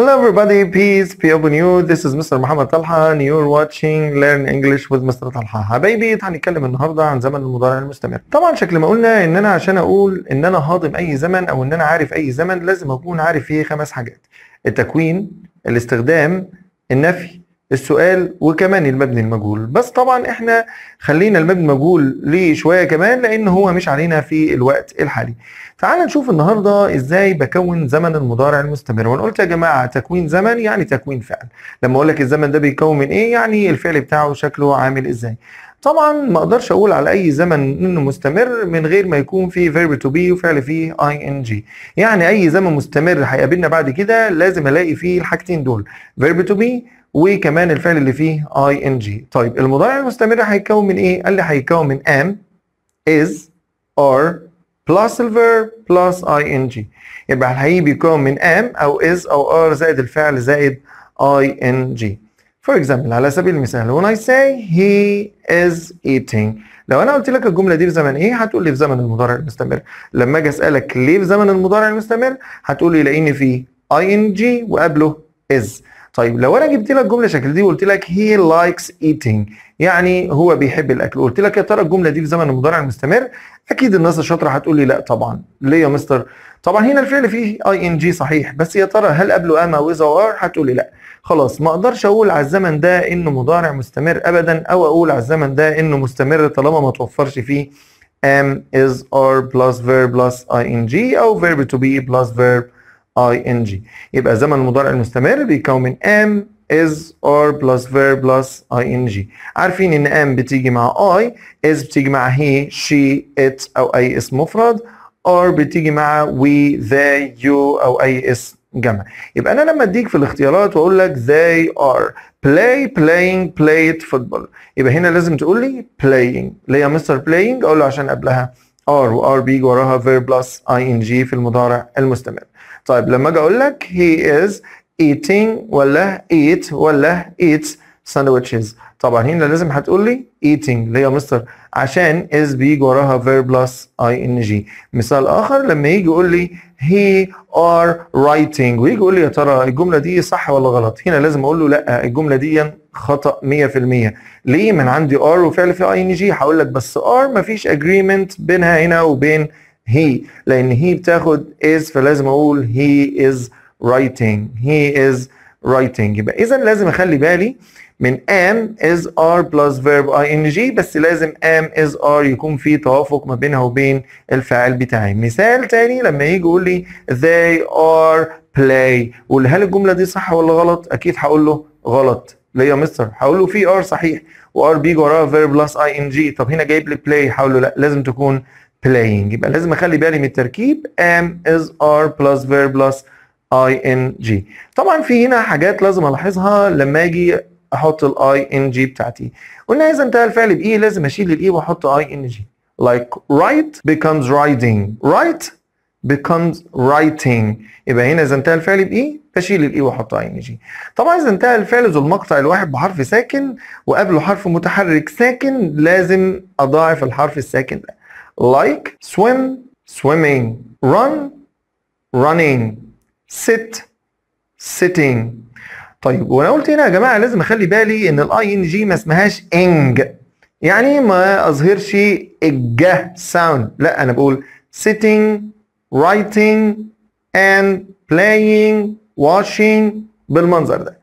Hello everybody, peace, be open you. This is Mr. محمد طلحة and you're watching Learn English with Mr. طلحة. حبايبي هنتكلم النهارده عن زمن المضارع المستمر. طبعا شكل ما قلنا ان انا عشان اقول ان انا هاضم اي زمن او ان انا عارف اي زمن لازم اكون عارف فيه خمس حاجات. التكوين، الاستخدام، النفي، السؤال وكمان المبني المجهول بس طبعا احنا خلينا المبني المجهول ليه شويه كمان لان هو مش علينا في الوقت الحالي تعال نشوف النهارده ازاي بكون زمن المضارع المستمر وانا قلت يا جماعه تكوين زمن يعني تكوين فعل لما اقول لك الزمن ده بيتكون من ايه يعني الفعل بتاعه شكله عامل ازاي طبعا ما اقدرش اقول على اي زمن انه مستمر من غير ما يكون فيه فيرب تو بي وفعل فيه اي ان جي يعني اي زمن مستمر هيقابلنا بعد كده لازم الاقي فيه الحاجتين دول فيرب تو بي وكمان الفعل اللي فيه اي ان جي طيب المضارع المستمر هيتكون من ايه قال لي هيتكون من ام از ار بلس الفيرب ان ing يبقى هي بيكون من ام او از او ار زائد الفعل زائد ing فور اكزامبل على سبيل المثال when I say he is eating لو انا قلت لك الجمله دي في زمن ايه هتقول لي في زمن المضارع المستمر لما اجي اسالك ليه في زمن المضارع المستمر هتقول لي لان فيه ing وقبله از طيب لو انا جبت لك جمله شكل دي وقلت لك هي لايكس ايتينج يعني هو بيحب الاكل قلت لك يا ترى الجمله دي في زمن المضارع المستمر اكيد الناس الشاطره هتقول لي لا طبعا ليه يا مستر طبعا هنا الفعل فيه اي ان جي صحيح بس يا ترى هل قبله اما واذا وار هتقول لي لا خلاص ما اقدرش اقول على الزمن ده انه مضارع مستمر ابدا او اقول على الزمن ده انه مستمر طالما ما توفرش فيه ام از ار بلس فيرب بلس اي ان جي او فيرب تو بي بلس فيرب اي ان جي يبقى زمن المضارع المستمر بيكون من ام is or plus verb plus ing عارفين ان am بتيجي مع I is بتيجي مع he she it او اي اسم مفرد or بتيجي مع we they you او اي اسم جمع يبقى انا لما اديك في الاختيارات واقول لك they are play playing played football يبقى هنا لازم تقول لي playing ليه يا مستر playing اقول له عشان قبلها ار وار بيجي وراها فير بلس اي ان جي في المضارع المستمر طيب لما اجي اقول لك هي از ايتينج ولا ايت ولا ايت ساندوتشز طبعا هنا لازم هتقول لي ايتينج ليه يا مستر عشان از بيجي وراها بلس اي ان جي مثال اخر لما يجي يقول لي هي ار رايتينج ويجي يقول لي يا ترى الجمله دي صح ولا غلط هنا لازم اقول له لا الجمله دي خطا 100% ليه من عندي ار وفعل في اي ان جي هقول لك بس ار مفيش اجريمنت بينها هنا وبين هي لان هي بتاخد از فلازم اقول هي از رايتنج هي از رايتنج يبقى اذا لازم اخلي بالي من ام ار بلس فيرب اي ان جي بس لازم ام از ار يكون في توافق ما بينها وبين الفاعل بتاعي مثال تاني لما يجي يقول لي they are play قول هل الجمله دي صح ولا غلط اكيد هقول له غلط اللي يا مستر هقول له في ار صحيح وار بيجي وراها فيرب بلس اي ان جي طب هنا جايب لي بلاي هقول له لا لازم تكون بلاينج يبقى لازم اخلي بالي من التركيب ام از ار بلس فيرب بلس اي ان جي طبعا في هنا حاجات لازم الاحظها لما اجي احط الاي ان جي بتاعتي قلنا اذا انتهى الفعل بايه لازم اشيل الاي e واحط اي ان جي like write becomes writing write becomes writing يبقى هنا اذا انتهى الفعل بايه تشيل الاي واحط ان جي طبعا اذا انتهى الفعل ذو المقطع الواحد بحرف ساكن وقبله حرف متحرك ساكن لازم اضاعف الحرف الساكن ده like swim swimming run running sit sitting طيب وانا قلت هنا يا جماعه لازم اخلي بالي ان الاي ان جي ما اسمهاش انج يعني ما اظهرش الج ساوند لا انا بقول sitting writing and playing washing بالمنظر ده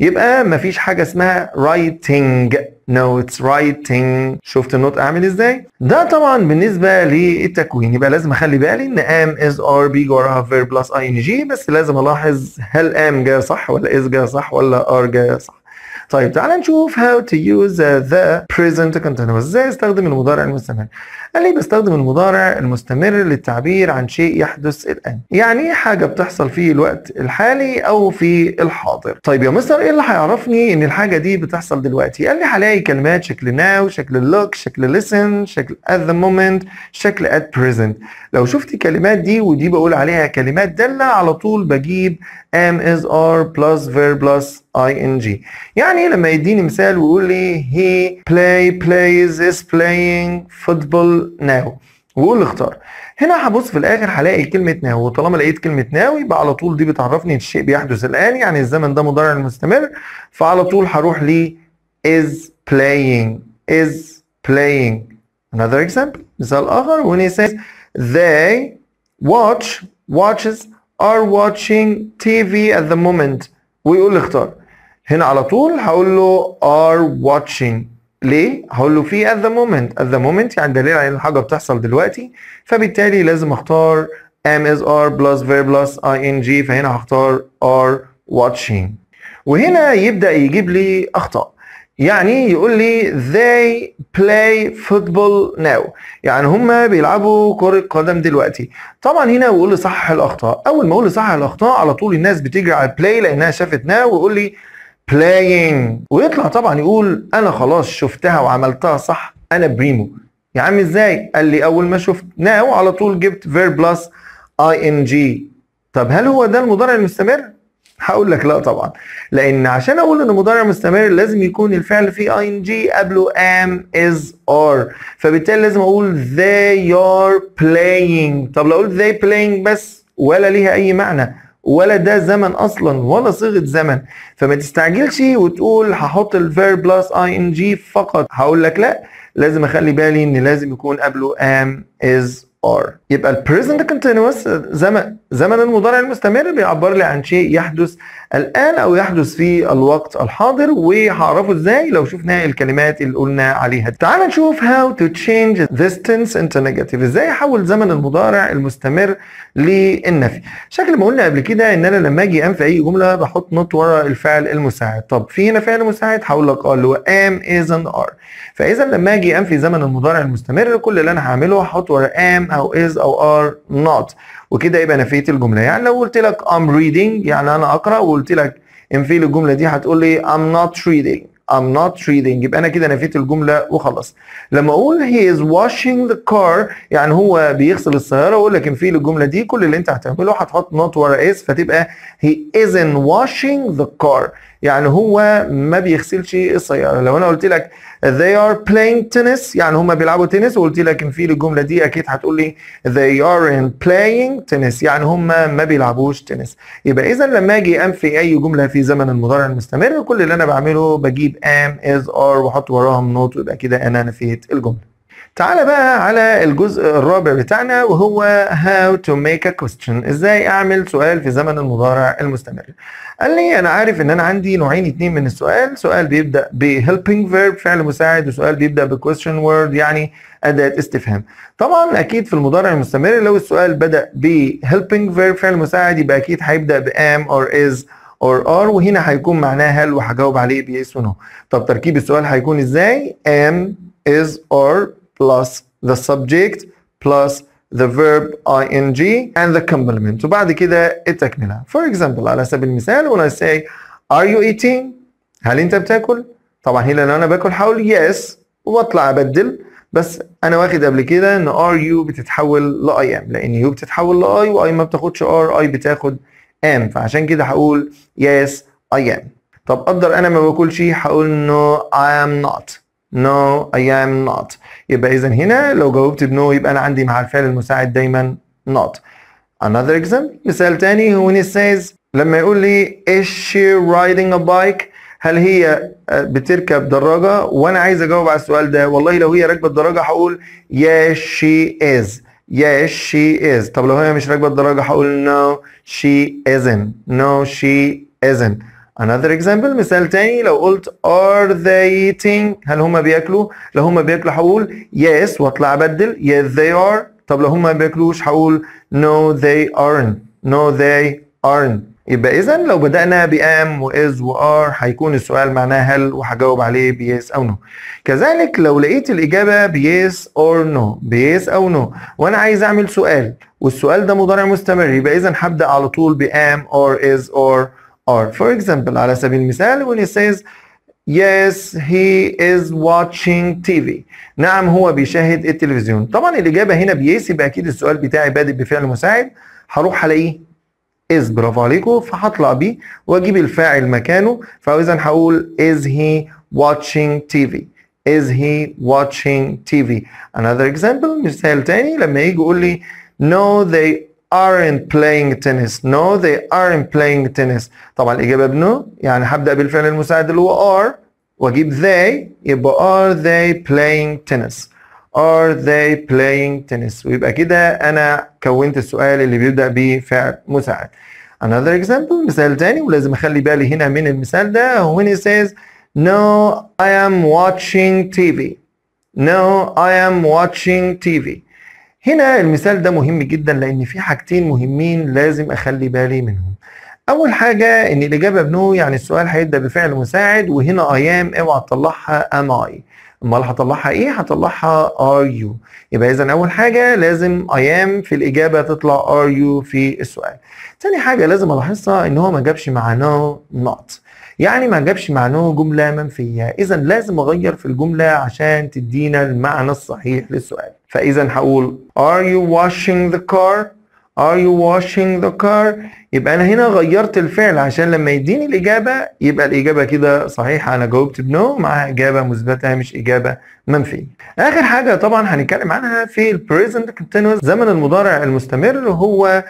يبقى مفيش حاجة اسمها writing no it's writing شفت النوت اعمل ازاي ده طبعا بالنسبة للتكوين يبقى لازم اخلي بالي ان am is are be وراها verb plus ing بس لازم الاحظ هل am جاية صح ولا is جاية صح ولا are جاية صح طيب تعال نشوف how to use the present continuous ازاي استخدم المضارع المستمر قال لي بستخدم المضارع المستمر للتعبير عن شيء يحدث الان يعني حاجه بتحصل في الوقت الحالي او في الحاضر طيب يا مستر ايه اللي هيعرفني ان الحاجه دي بتحصل دلوقتي قال لي هلاقي كلمات شكل now شكل look شكل listen شكل at the moment شكل at present لو شفت الكلمات دي ودي بقول عليها كلمات داله على طول بجيب am is are plus verb plus اي ان جي يعني لما يديني مثال ويقول لي هي بلاي بلايز از بلاينج فوتبول ناو وقول اختار هنا هبص في الاخر هلاقي كلمه ناو وطالما لقيت كلمه ناو يبقى على طول دي بتعرفني الشيء بيحدث الان يعني الزمن ده مضارع مستمر فعلى طول هروح ل is playing is playing another example مثال اخر when he says they watch watches are watching TV at the moment ويقول اختار هنا على طول هقول له are watching ليه؟ هقول له في at the moment at the moment يعني دليل على ان الحاجه بتحصل دلوقتي فبالتالي لازم اختار am is are plus verb plus ing فهنا هختار are watching وهنا يبدا يجيب لي اخطاء يعني يقول لي they play football now يعني هما بيلعبوا كرة قدم دلوقتي طبعا هنا بقول لي صحح الاخطاء اول ما اقول لي صحح الاخطاء على طول الناس بتجري على play لانها شافت now ويقول لي بلاينج ويطلع طبعا يقول انا خلاص شفتها وعملتها صح انا بريمو يا عم ازاي قال لي اول ما شفت ناو على طول جبت فير بلس اي ان جي طب هل هو ده المضارع المستمر هقول لك لا طبعا لان عشان اقول ان مضارع مستمر لازم يكون الفعل فيه اي ان جي قبله ام از ار فبالتالي لازم اقول they are playing طب لو قلت they playing بس ولا ليها اي معنى ولا ده زمن اصلا ولا صيغه زمن فما تستعجلش وتقول هحط الفيرب بلس اي ان جي فقط هقول لك لا لازم اخلي بالي ان لازم يكون قبله ام از ار يبقى البريزنت كونتينوس زمن زمن المضارع المستمر بيعبر لي عن شيء يحدث الان او يحدث في الوقت الحاضر وهعرفه ازاي لو شفنا الكلمات اللي قلنا عليها تعال نشوف how to change this تنس into negative ازاي احول زمن المضارع المستمر للنفي شكل ما قلنا قبل كده ان انا لما اجي انفي اي جمله بحط نوت ورا الفعل المساعد طب في هنا فعل مساعد هقول لك اه اللي هو ام از ان ار فاذا لما اجي انفي زمن المضارع المستمر كل اللي انا هعمله هحط ورا ام او از او ار نوت وكده يبقى نفيت الجمله يعني لو قلت لك ام ريدنج يعني انا اقرا وقلت لك انفي الجمله دي هتقول لي ام نوت ريدنج I'm not reading يبقى انا كده نفيت الجمله وخلاص لما اقول he is washing the car يعني هو بيغسل السياره اقول لك في الجمله دي كل اللي انت هتعمله هتحط not ورا is فتبقى he isn't washing the car يعني هو ما بيغسلش السياره لو انا قلت لك they are playing tennis يعني هم بيلعبوا تنس وقلت لك ان في الجمله دي اكيد هتقول لي they in playing tennis يعني هم ما بيلعبوش تنس يبقى اذا لما اجي ام في اي جمله في زمن المضارع المستمر كل اللي انا بعمله بجيب ام از ار واحط وراهم نوت ويبقى كده انا نفيت الجمله تعال بقى على الجزء الرابع بتاعنا وهو how to make a question ازاي اعمل سؤال في زمن المضارع المستمر قال لي انا عارف ان انا عندي نوعين اتنين من السؤال سؤال بيبدا ب helping verb فعل مساعد وسؤال بيبدا ب question word يعني اداه استفهام طبعا اكيد في المضارع المستمر لو السؤال بدا ب helping verb فعل مساعد يبقى اكيد هيبدا ب am or is or are وهنا هيكون معناها هل وهجاوب عليه ب yes no طب تركيب السؤال هيكون ازاي am is or plus the subject plus the verb ing and the complement وبعد كده التكملة for example على سبيل المثال when I say are you eating هل انت بتاكل طبعا هنا لو انا باكل حاول yes واطلع ابدل بس انا واخد قبل كده ان ار يو بتتحول ل اي ام لان يو بتتحول ل اي واي ما بتاخدش ار اي بتاخد ام فعشان كده هقول يس اي ام طب اقدر انا ما باكلش هقول انه اي ام نوت No, I am not. يبقى إذا هنا لو جاوبت بنو يبقى أنا عندي مع الفعل المساعد دايما not. Another example مثال تاني when he says لما يقول لي is she riding a bike هل هي آه، بتركب دراجة وأنا عايز أجاوب على السؤال ده والله لو هي راكبة الدراجة هقول yes she is yes she is طب لو هي مش راكبة الدراجة هقول no she isn't no she isn't Another example مثال تاني لو قلت are they eating هل هما بياكلوا؟ لو هما بياكلوا هقول yes واطلع ابدل yes they are طب لو هما ما بياكلوش هقول no they aren't no they aren't يبقى اذا لو بدأنا بام وإز وآر هيكون السؤال معناه هل وهجاوب عليه بيس أو نو كذلك لو لقيت الإجابة بيس أور نو بيس أو نو وأنا عايز أعمل سؤال والسؤال ده مضارع مستمر يبقى إذا هبدأ على طول بام أور إز أور Or for example, على سبيل المثال when he says Yes, he is watching TV. نعم هو بيشاهد التلفزيون. طبعا الإجابة هنا بيس يبقى أكيد السؤال بتاعي بادئ بفعل مساعد. هروح على إيه? is برافو عليكم فهطلع بيه وأجيب الفاعل مكانه فإذا هقول is he watching TV. Is he watching TV? Another example مثال تاني لما يجي يقول لي No, they aren't playing tennis no they aren't playing tennis طبعا الإجابة بنو يعني هبدأ بالفعل المساعد اللي هو are وأجيب they يبقى are they playing tennis are they playing tennis ويبقى كده أنا كونت السؤال اللي بيبدأ بفعل مساعد another example مثال تاني ولازم أخلي بالي هنا من المثال ده when he says no I am watching TV no I am watching TV هنا المثال ده مهم جدا لان في حاجتين مهمين لازم اخلي بالي منهم اول حاجة ان الاجابة بنو يعني السؤال هيبدأ بفعل مساعد وهنا ايام اوعى تطلعها ام اي امال هطلعها ايه هطلعها ار يو يبقى اذا اول حاجه لازم ايام في الاجابه تطلع ار يو في السؤال تاني حاجه لازم الاحظها ان هو ما جابش مع نو نوت يعني ما جابش مع نو جمله منفيه اذا لازم اغير في الجمله عشان تدينا المعنى الصحيح للسؤال فاذا هقول are you washing the car are you washing the car يبقى انا هنا غيرت الفعل عشان لما يديني الاجابه يبقى الاجابه كده صحيحه انا جاوبت بنو معاها اجابه مثبته مش اجابه منفيه اخر حاجه طبعا هنتكلم عنها في البريزنت كونتينوس زمن المضارع المستمر هو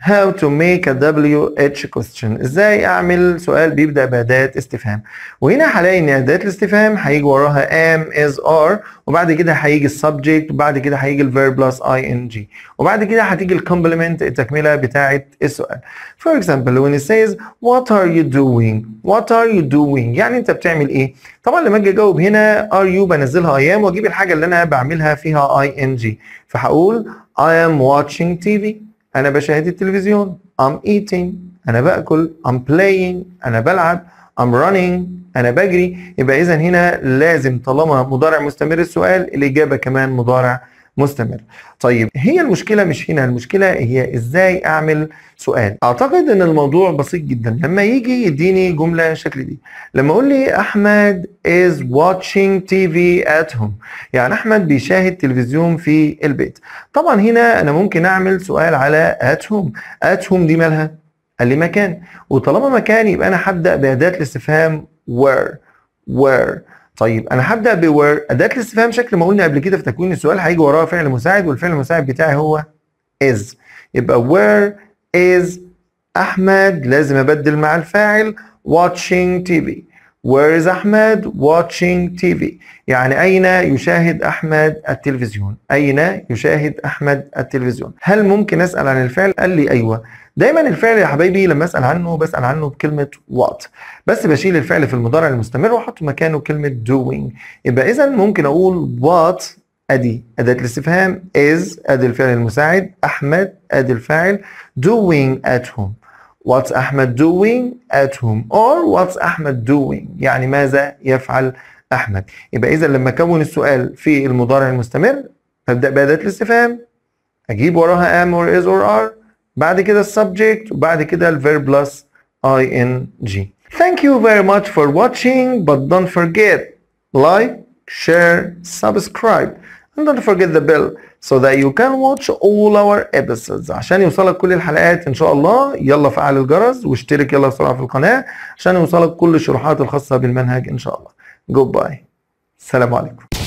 how to make a WH question ازاي اعمل سؤال بيبدأ بأداة استفهام وهنا هلاقي ان أداة الاستفهام هيجي وراها am is are وبعد كده هيجي السبجكت وبعد كده هيجي الفيرب بلس ing وبعد كده هتيجي الكومبلمنت التكملة بتاعة السؤال فور اكزامبل when it says what are you doing what are you doing يعني انت بتعمل ايه طبعا لما اجي اجاوب هنا ار يو بنزلها اي ام واجيب الحاجة اللي انا بعملها فيها ing فهقول I am watching TV انا بشاهد التلفزيون I'm eating انا باكل I'm playing انا بلعب I'm running انا بجري يبقى اذا هنا لازم طالما مضارع مستمر السؤال الاجابه كمان مضارع مستمر طيب هي المشكله مش هنا المشكله هي ازاي اعمل سؤال اعتقد ان الموضوع بسيط جدا لما يجي يديني جمله شكل دي لما اقول لي احمد is watching TV at home يعني احمد بيشاهد تلفزيون في البيت طبعا هنا انا ممكن اعمل سؤال على at home at home دي مالها قال لي مكان وطالما مكان يبقى انا هبدا باداه الاستفهام where where طيب انا هبدا ب where اداه الاستفهام شكل ما قلنا قبل كده في تكوين السؤال هيجي وراها فعل مساعد والفعل المساعد بتاعي هو is يبقى where is احمد لازم ابدل مع الفاعل watching TV where is احمد watching TV يعني اين يشاهد احمد التلفزيون اين يشاهد احمد التلفزيون هل ممكن اسال عن الفعل قال لي ايوه دايما الفعل يا حبايبي لما اسال عنه بسال عنه بكلمه وات بس بشيل الفعل في المضارع المستمر واحط مكانه كلمه doing يبقى اذا ممكن اقول وات ادي اداه الاستفهام از ادي الفعل المساعد احمد ادي الفاعل doing at home what's احمد doing at home or what's احمد doing يعني ماذا يفعل احمد يبقى اذا لما اكون السؤال في المضارع المستمر ابدا باداه الاستفهام اجيب وراها am or is or are بعد كده السبجكت وبعد كده الفيرب بلس ing Thank you very much for watching but don't forget like, share, subscribe and don't forget the bell so that you can watch all our episodes عشان يوصلك كل الحلقات ان شاء الله يلا فعل الجرس واشترك يلا بسرعة في القناة عشان يوصلك كل الشروحات الخاصة بالمنهج ان شاء الله Goodbye السلام عليكم